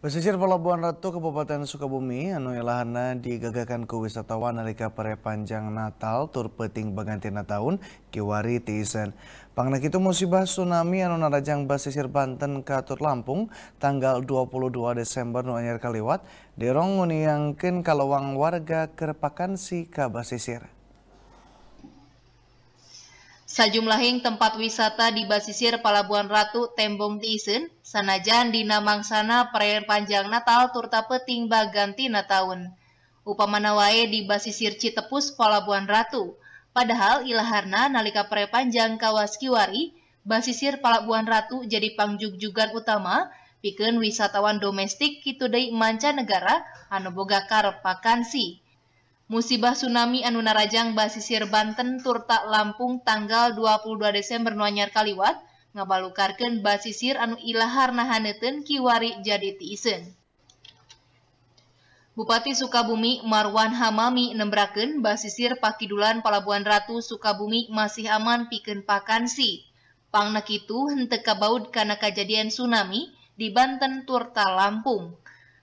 Pesisir Pelabuhan Ratu Kabupaten Sukabumi, anu ilahana digagakan ke wisatawan nalika perepanjang Natal tur peting bagantina tahun kiwari Tizen. Pangnak itu musibah tsunami anu narajang basisir Banten katur Lampung tanggal 22 Desember nu anyar kaliwat derong nguniangkeun kalawang warga kerpakan si ka Sajumlahing tempat wisata di basisir Palabuhan Ratu Tembong Tiisen, sanajan dina mangsana perayaan panjang Natal turta peting bagantina tahun. Upamana wae di basisir Citepus Palabuhan Ratu, padahal ilaharna nalika perayaan panjang kawas kiwari, basisir Palabuhan Ratu jadi pangjugjugan utama, pikeun wisatawan domestik kitu deui mancanegara anu boga karep vakansi. Musibah tsunami anu narajang basisir Banten Turta Lampung tanggal 22 Desember Nuanyar Kaliwat ngabalukarkeun basisir anu ilahar nahaneten kiwari jadi tiisen. Bupati Sukabumi Marwan Hamami nembraken basisir Pakidulan Palabuhan Ratu Sukabumi masih aman piken pakansi. Pangnak itu hente kabaud karena kejadian tsunami di Banten Turta Lampung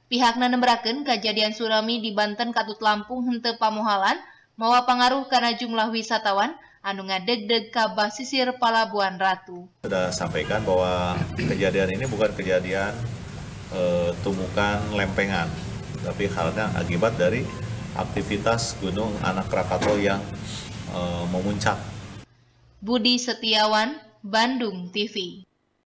pihak nanemberakan kejadian tsunami di Banten Katut Lampung hente pamohalan mawa pengaruh karena jumlah wisatawan anu ngadeg-deg ke basisir Palabuhan Ratu. Sudah sampaikan bahwa kejadian ini bukan kejadian e, eh, tumbukan lempengan, tapi halnya akibat dari aktivitas Gunung Anak Krakatau yang e, memuncak. Budi Setiawan, Bandung TV.